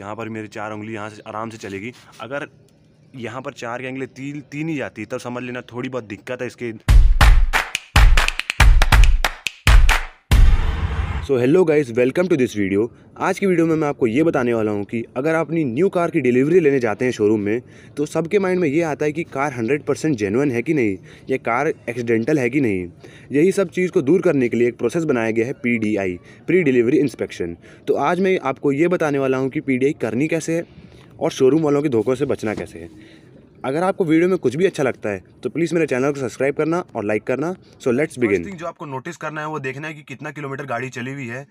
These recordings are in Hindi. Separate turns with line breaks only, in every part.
यहाँ पर मेरी चार उंगली यहाँ से आराम से चलेगी अगर यहाँ पर चार की उंगली तीन तीन ही जाती तब समझ लेना थोड़ी बहुत दिक्कत है इसके so hello guys welcome to this video आज की वीडियो में मैं आपको ये बताने वाला हूँ कि अगर आप अपनी न्यू कार की डिलीवरी लेने जाते हैं शोरूम में तो सबके माइंड में ये आता है कि कार 100 परसेंट जेनुअन है कि नहीं या कार एक्सीडेंटल है कि नहीं यही सब चीज़ को दूर करने के लिए एक प्रोसेस बनाया गया है पी प्री डिलीवरी इंस्पेक्शन तो आज मैं आपको ये बताने वाला हूँ कि पी करनी कैसे है और शोरूम वालों के धोखों से बचना कैसे है अगर आपको वीडियो में कुछ भी अच्छा लगता है तो प्लीज़ मेरे चैनल को सब्सक्राइब करना और लाइक करना सो लेट्स बिगिन थिंग जो आपको नोटिस करना है वो देखना है कि कितना किलोमीटर गाड़ी चली हुई है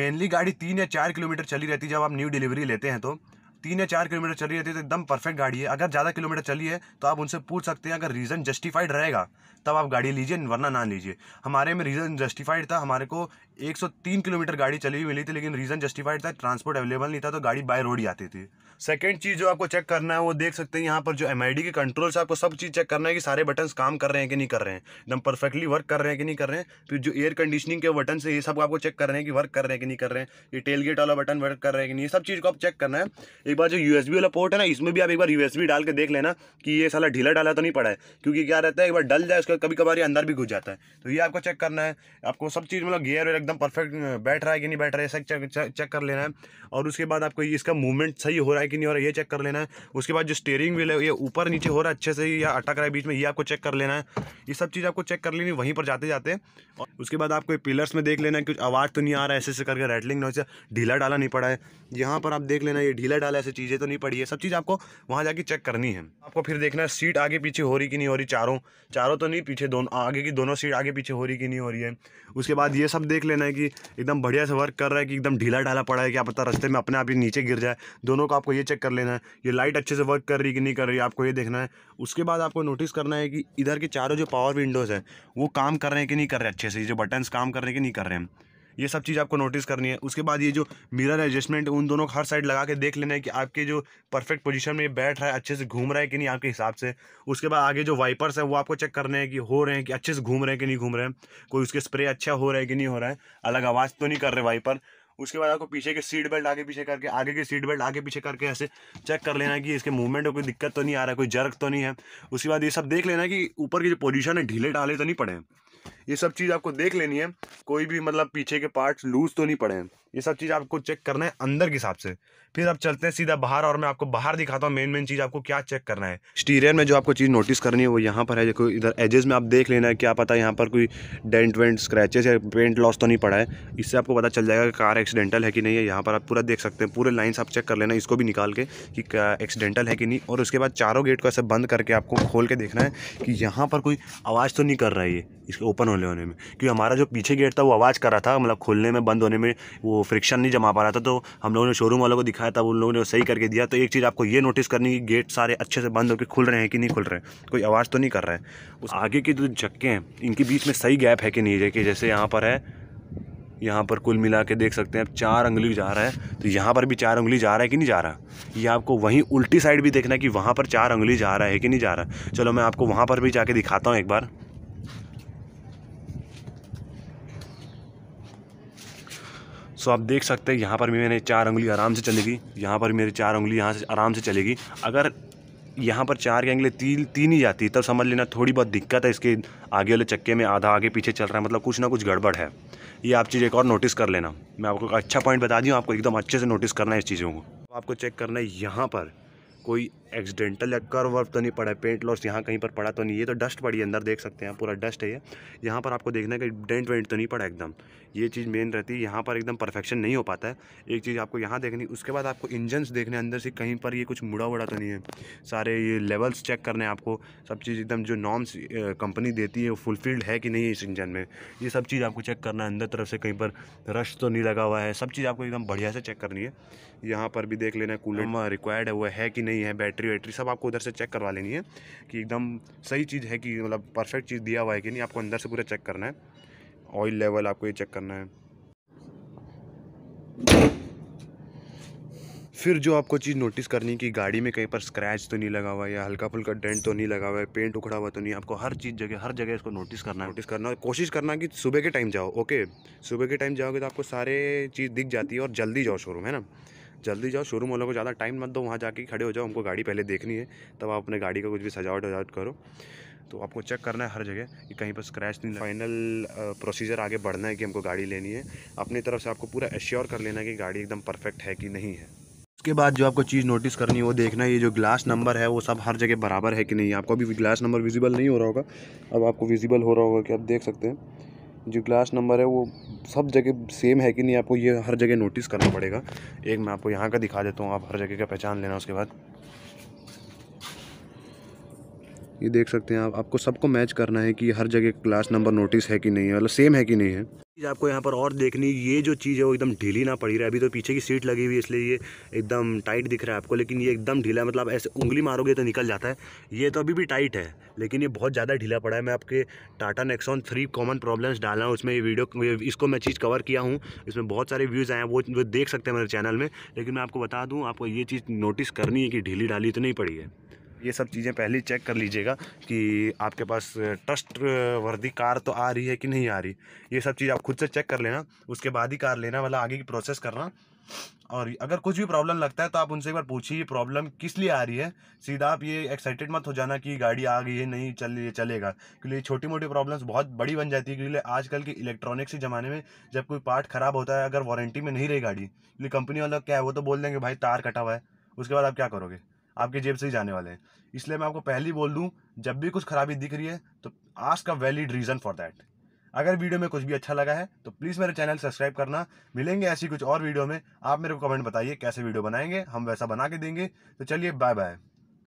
मेनली गाड़ी तीन या चार किलोमीटर चली रहती है जब आप न्यू डिलीवरी लेते हैं तो तीन या चार किलोमीटर चली रहती है तो एकदम परफेक्ट गाड़ी है अगर ज़्यादा किलोमीटर चली है तो आप उनसे पूछ सकते हैं अगर रीज़न जस्टिफाइड रहेगा तब आप गाड़ी लीजिए वरना ना लीजिए हमारे में रीज़न जस्टिफाइड था हमारे को 103 किलोमीटर गाड़ी चली हुई मिली थी लेकिन रीज़न जस्टिफाइड था ट्रांसपोर्ट अवेलेबल नहीं था तो गाड़ी बाय रोड ही आती थी सेकेंड चीज़ जो आपको चेक करना है वो देख सकते हैं यहाँ पर जो एम के कंट्रोल्स आपको सब चीज़ चेक करना है कि सारे बटन काम कर रहे हैं कि नहीं कर रहे हैं एकदम परफेक्टली वर्क कर रहे हैं कि नहीं कर रहे हैं फिर जो एयर कंडीशनिंग के बटन है ये सब आपको चेक कर रहे हैं कि वर्क कर रहे हैं कि नहीं कर रहे हैं ये टेल गेट वाला बटन वर्क कर रहे हैं कि नहीं सब चीज़ को आप चेक करना है एक बार जो यूएसबी वाला पोर्ट है ना इसमें भी आप एक बार यूएसबी डाल के देख लेना कि ये साला ढीला डाला तो नहीं पड़ा है क्योंकि क्या रहता है एक बार डल जाए उसका कभी कभार ये अंदर भी घुस जाता है तो ये आपको चेक करना है आपको सब चीज़ मतलब गियर एकदम परफेक्ट बैठ रहा है कि नहीं बैठ रहा है ऐसा चेक चेक कर लेना है और उसके बाद आपको इसका मूवमेंट सही हो रहा है कि नहीं हो रहा है ये चेक कर लेना है उसके बाद जो स्टेयरिंग व्हील है ये ऊपर नीचे हो रहा है अच्छे से या अटक रहा है बीच में ये आपको चेक कर लेना है ये सब चीज़ आपको चेक कर लेनी वहीं पर जाते जाते और उसके बाद आपको पिलर्स में देख लेना है कुछ आवाज़ तो नहीं आ रहा है ऐसे ऐसे करके रेटलिंग नहीं ढीला डाला नहीं पड़ा है यहाँ पर आप देख लेना ये ढीला डाला ऐसी चीज़ें तो नहीं पड़ी है सब चीज़ आपको वहाँ जाके चेक करनी है आपको फिर देखना है सीट आगे पीछे हो रही कि नहीं हो रही चारों चारों तो नहीं पीछे दोनों आगे की दोनों सीट आगे पीछे हो रही कि नहीं हो रही है उसके बाद ये सब देख लेना है कि एकदम बढ़िया से वर्क कर रहा है कि एकदम ढीला ढाला पड़ा है क्या पता रस्ते में अपने आप ही नीचे गिर जाए दोनों को आपको ये चेक कर लेना है ये लाइट अच्छे से वर्क कर रही कि नहीं कर रही आपको ये देखना है उसके बाद आपको नोटिस करना है कि इधर के चारों जो पावर विंडोज़ हैं वो काम कर रहे हैं कि नहीं कर रहे अच्छे से जो बटन्स काम कर रहे हैं कि नहीं कर रहे हैं ये सब चीज़ आपको नोटिस करनी है उसके बाद ये जो मिरर एडजस्टमेंट उन दोनों हर साइड लगा के देख लेना है कि आपके जो परफेक्ट पोजीशन में ये बैठ रहा है अच्छे से घूम रहा है कि नहीं आपके हिसाब से उसके बाद आगे जो वाइपर्स है वो आपको चेक करने हैं कि हो रहे हैं कि अच्छे से घूम रहे हैं कि नहीं घूम रहे हैं कोई उसके स्प्रे अच्छा हो रहा है कि नहीं हो रहा है अलग आवाज़ तो नहीं कर रहे वाइपर उसके बाद आपको पीछे के सीट बेल्ट आगे पीछे करके आगे की सीट बेल्ट आगे पीछे करके ऐसे चेक कर लेना कि इसके मूवमेंट में कोई दिक्कत तो नहीं आ रहा है कोई जर्क तो नहीं है उसके बाद ये सब देख लेना कि ऊपर की जो पोजीशन है ढीले डाले तो नहीं पड़े ये सब चीज़ आपको देख लेनी है कोई भी मतलब पीछे के पार्ट्स लूज़ तो नहीं पड़े हैं ये सब चीज़ आपको चेक करना है अंदर के हिसाब से फिर आप चलते हैं सीधा बाहर और मैं आपको बाहर दिखाता हूँ मेन मेन चीज़ आपको क्या चेक करना है स्टीरियर में जो आपको चीज़ नोटिस करनी है वो यहाँ पर है देखो इधर एजेस में आप देख लेना है क्या पता यहाँ पर कोई डेंट वेंट स्क्रैचेस या पेंट लॉस तो नहीं पड़ा है इससे आपको पता चल जाएगा कि कार एक्सीडेंटल है कि नहीं है यहाँ पर आप पूरा देख सकते हैं पूरे लाइन्स आप चेक कर लेना इसको भी निकाल के कि एक्सीडेंटल है कि नहीं और उसके बाद चारों गेट को ऐसे बंद करके आपको खोल के देखना है कि यहाँ पर कोई आवाज़ तो नहीं कर रहा है ये इसको ओपन होने होने में क्योंकि हमारा जो पीछे गेट था वो आवाज़ कर रहा था मतलब खुलने में बंद होने में वो फ्रिक्शन नहीं जमा पा रहा था तो हम लोगों ने शोरूम वालों को दिखाया था उन लोगों ने सही करके दिया तो एक चीज़ आपको ये नोटिस करनी कि गेट सारे अच्छे से बंद होकर खुल रहे हैं कि नहीं खुल रहे कोई आवाज़ तो नहीं कर रहा है उस आगे के जो झक्के हैं इनके बीच में सही गैप है कि नहीं है कि जैसे यहाँ पर है यहाँ पर कुल मिला के देख सकते हैं अब चार उंगली जा रहा है तो यहाँ पर भी चार उंगली जा रहा है कि नहीं जा रहा ये आपको वहीं उल्टी साइड भी देखना है कि वहाँ पर चार उंगली जा रहा है कि नहीं जा रहा चलो मैं आपको वहाँ पर भी जाके दिखाता हूँ एक बार सो आप देख सकते हैं यहाँ पर भी मैंने चार उंगली आराम से चलेगी यहाँ पर मेरी चार उंगली यहाँ से आराम से चलेगी अगर यहाँ पर चार की उंगली तीन तीन ही जाती तब समझ लेना थोड़ी बहुत दिक्कत है इसके आगे वाले चक्के में आधा आगे पीछे चल रहा है मतलब कुछ ना कुछ गड़बड़ है ये आप चीज़ एक और नोटिस कर लेना मैं आपको अच्छा पॉइंट बता दी हूँ आपको एकदम अच्छे से नोटिस करना है इस चीज़ों को आपको चेक करना है यहाँ पर कोई एक्सीडेंटल या कर वर्व तो नहीं पड़ा पेंट लॉस यहाँ कहीं पर पड़ा तो नहीं ये तो डस्ट पड़ी है अंदर देख सकते हैं पूरा डस्ट है ये यहाँ पर आपको देखना है कि डेंट वेंट तो नहीं पड़ा एकदम ये चीज़ मेन रहती है यहाँ पर एकदम परफेक्शन नहीं हो पाता है एक चीज़ आपको यहाँ देखनी उसके बाद आपको इंजन्स देखने अंदर से कहीं पर ये कुछ मुड़ा वड़ा तो नहीं है सारे ये लेवल्स चेक करने आपको सब चीज़ एकदम जो नॉर्म्स कंपनी देती है वो फुलफिल्ड है कि नहीं इस इंजन में ये सब चीज़ आपको चेक करना है अंदर तरफ से कहीं पर रश तो नहीं लगा हुआ है सब चीज़ आपको एकदम बढ़िया से चेक करनी है यहाँ पर भी देख लेना कूलर रिक्वायर्ड हाँ। है वो है कि नहीं है बैटरी बैटरी वैटरी सब आपको उधर से चेक करवा लेनी है कि एकदम सही चीज़ है कि मतलब परफेक्ट चीज़ दिया हुआ है कि नहीं आपको अंदर से पूरा चेक करना है ऑयल लेवल आपको ये चेक करना है फिर जो आपको चीज़ नोटिस करनी कि गाड़ी में कहीं पर स्क्रैच तो नहीं लगा हुआ है या हल्का फुल्का डेंट तो नहीं लगा हुआ है पेंट उखड़ा हुआ तो नहीं आपको हर चीज़ जगह हर जगह इसको नोटिस करना है नोटिस करना कोशिश करना कि सुबह के टाइम जाओ ओके सुबह के टाइम जाओगे तो आपको सारे चीज़ दिख जाती है और जल्दी जाओ शोरूम है ना जल्दी जाओ शोरूम वालों को ज़्यादा टाइम मत दो वहाँ जाके खड़े हो जाओ हमको गाड़ी पहले देखनी है तब आप अपने गाड़ी का कुछ भी सजावट वजावट करो तो आपको चेक करना है हर जगह कि कहीं पर स्क्रैच नहीं फाइनल प्रोसीजर आगे बढ़ना है कि हमको गाड़ी लेनी है अपनी तरफ से आपको पूरा एश्योर कर लेना है कि गाड़ी एकदम परफेक्ट है कि नहीं है उसके बाद जो आपको चीज़ नोटिस करनी है वो देखना है ये जो ग्लास नंबर है वो सब हर जगह बराबर है कि नहीं आपको अभी ग्लास नंबर विजिबल नहीं हो रहा होगा अब आपको विजिबल हो रहा होगा कि आप देख सकते हैं जो ग्लास नंबर है वो सब जगह सेम है कि नहीं आपको ये हर जगह नोटिस करना पड़ेगा एक मैं आपको यहाँ का दिखा देता हूँ आप हर जगह का पहचान लेना उसके बाद ये देख सकते हैं आप आपको सबको मैच करना है कि हर जगह क्लास नंबर नोटिस है कि नहीं है मतलब सेम है कि नहीं है चीज़ आपको यहाँ पर और देखनी ये जो चीज़ है वो एकदम ढीली ना पड़ी रहा है अभी तो पीछे की सीट लगी हुई है इसलिए ये एकदम टाइट दिख रहा है आपको लेकिन ये एकदम ढीला है मतलब ऐसे उंगली मारोगे तो निकल जाता है ये तो अभी भी टाइट है लेकिन ये बहुत ज़्यादा ढीला पड़ा है मैं आपके Tata Nexon three common problems डाल रहा हूँ उसमें ये वीडियो इसको मैं चीज़ कवर किया हूँ इसमें बहुत सारे व्यूज़ आए हैं वो, वो देख सकते हैं मेरे चैनल में लेकिन मैं आपको बता दूँ आपको ये चीज़ नोटिस करनी है कि ढीली ढाली तो नहीं पड़ी है ये सब चीज़ें पहले चेक कर लीजिएगा कि आपके पास ट्रस्ट वर्दी कार तो आ रही है कि नहीं आ रही ये सब चीज़ आप खुद से चेक कर लेना उसके बाद ही कार लेना वाला मतलब आगे की प्रोसेस करना और अगर कुछ भी प्रॉब्लम लगता है तो आप उनसे एक बार पूछिए प्रॉब्लम किस लिए आ रही है सीधा आप ये एक्साइटेड मत हो जाना कि गाड़ी आ गई है नहीं चल चलेगा क्योंकि छोटी मोटी प्रॉब्लम्स बहुत बड़ी बन जाती है क्योंकि आजकल के इलेक्ट्रॉनिक्स के ज़माने में जब कोई पार्ट ख़राब होता है अगर वारंटी में नहीं रही गाड़ी क्योंकि कंपनी वाला क्या है वो तो बोल देंगे भाई तार कटा हुआ है उसके बाद आप क्या करोगे आपके जेब से ही जाने वाले हैं इसलिए मैं आपको पहले ही बोल दूँ जब भी कुछ खराबी दिख रही है तो आस्क का वैलिड रीज़न फॉर दैट अगर वीडियो में कुछ भी अच्छा लगा है तो प्लीज़ मेरे चैनल सब्सक्राइब करना मिलेंगे ऐसी कुछ और वीडियो में आप मेरे को कमेंट बताइए कैसे वीडियो बनाएंगे हम वैसा बना के देंगे तो चलिए बाय बाय